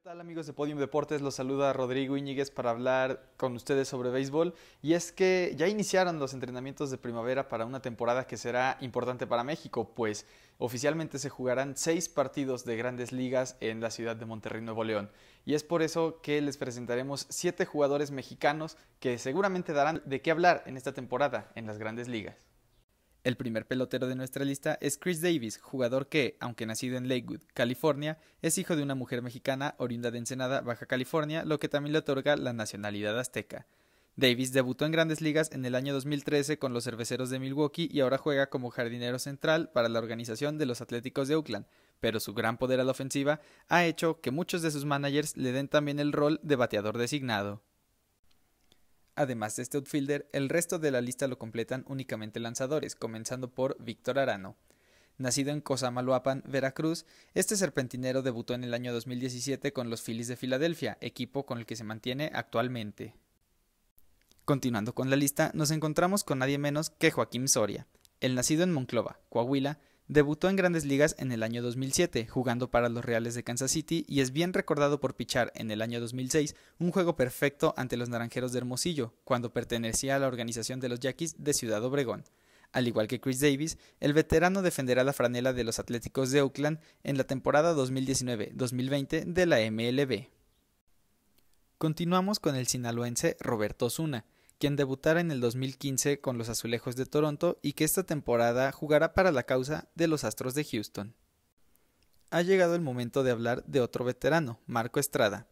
¿Qué tal amigos de Podium Deportes? Los saluda Rodrigo Iñiguez para hablar con ustedes sobre béisbol. Y es que ya iniciaron los entrenamientos de primavera para una temporada que será importante para México, pues oficialmente se jugarán seis partidos de grandes ligas en la ciudad de Monterrey, Nuevo León. Y es por eso que les presentaremos siete jugadores mexicanos que seguramente darán de qué hablar en esta temporada en las grandes ligas. El primer pelotero de nuestra lista es Chris Davis, jugador que, aunque nacido en Lakewood, California, es hijo de una mujer mexicana oriunda de Ensenada, Baja California, lo que también le otorga la nacionalidad azteca. Davis debutó en grandes ligas en el año 2013 con los Cerveceros de Milwaukee y ahora juega como jardinero central para la organización de los Atléticos de Oakland, pero su gran poder a la ofensiva ha hecho que muchos de sus managers le den también el rol de bateador designado además de este outfielder, el resto de la lista lo completan únicamente lanzadores, comenzando por Víctor Arano. Nacido en Cosamaloapan, Veracruz, este serpentinero debutó en el año 2017 con los Phillies de Filadelfia, equipo con el que se mantiene actualmente. Continuando con la lista, nos encontramos con nadie menos que Joaquín Soria. El nacido en Monclova, Coahuila, Debutó en grandes ligas en el año 2007, jugando para los Reales de Kansas City y es bien recordado por pichar en el año 2006 un juego perfecto ante los Naranjeros de Hermosillo, cuando pertenecía a la organización de los Yaquis de Ciudad Obregón. Al igual que Chris Davis, el veterano defenderá la franela de los Atléticos de Oakland en la temporada 2019-2020 de la MLB. Continuamos con el sinaloense Roberto Zuna quien debutará en el 2015 con los Azulejos de Toronto y que esta temporada jugará para la causa de los Astros de Houston. Ha llegado el momento de hablar de otro veterano, Marco Estrada.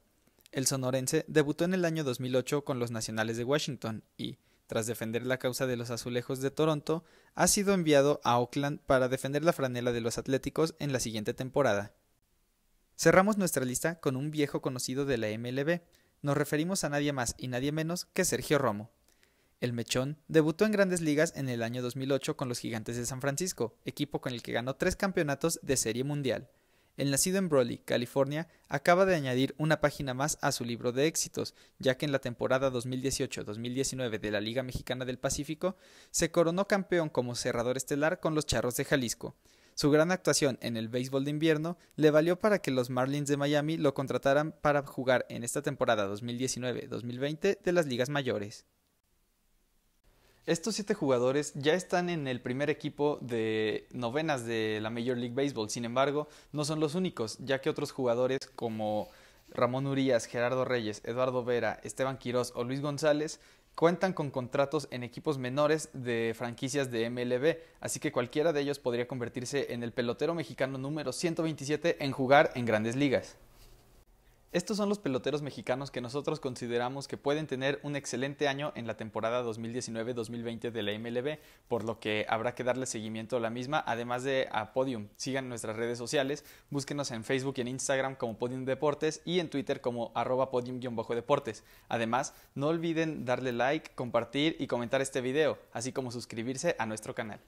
El sonorense debutó en el año 2008 con los Nacionales de Washington y, tras defender la causa de los Azulejos de Toronto, ha sido enviado a Oakland para defender la franela de los Atléticos en la siguiente temporada. Cerramos nuestra lista con un viejo conocido de la MLB. Nos referimos a nadie más y nadie menos que Sergio Romo. El Mechón debutó en grandes ligas en el año 2008 con los Gigantes de San Francisco, equipo con el que ganó tres campeonatos de Serie Mundial. El nacido en Broly, California, acaba de añadir una página más a su libro de éxitos, ya que en la temporada 2018-2019 de la Liga Mexicana del Pacífico se coronó campeón como cerrador estelar con los Charros de Jalisco. Su gran actuación en el béisbol de invierno le valió para que los Marlins de Miami lo contrataran para jugar en esta temporada 2019-2020 de las ligas mayores. Estos siete jugadores ya están en el primer equipo de novenas de la Major League Baseball. Sin embargo, no son los únicos, ya que otros jugadores como Ramón Urias, Gerardo Reyes, Eduardo Vera, Esteban Quirós o Luis González cuentan con contratos en equipos menores de franquicias de MLB, así que cualquiera de ellos podría convertirse en el pelotero mexicano número 127 en jugar en grandes ligas. Estos son los peloteros mexicanos que nosotros consideramos que pueden tener un excelente año en la temporada 2019-2020 de la MLB, por lo que habrá que darle seguimiento a la misma, además de a Podium. Sigan nuestras redes sociales, búsquenos en Facebook y en Instagram como Podium Deportes y en Twitter como arroba podium-deportes. Además, no olviden darle like, compartir y comentar este video, así como suscribirse a nuestro canal.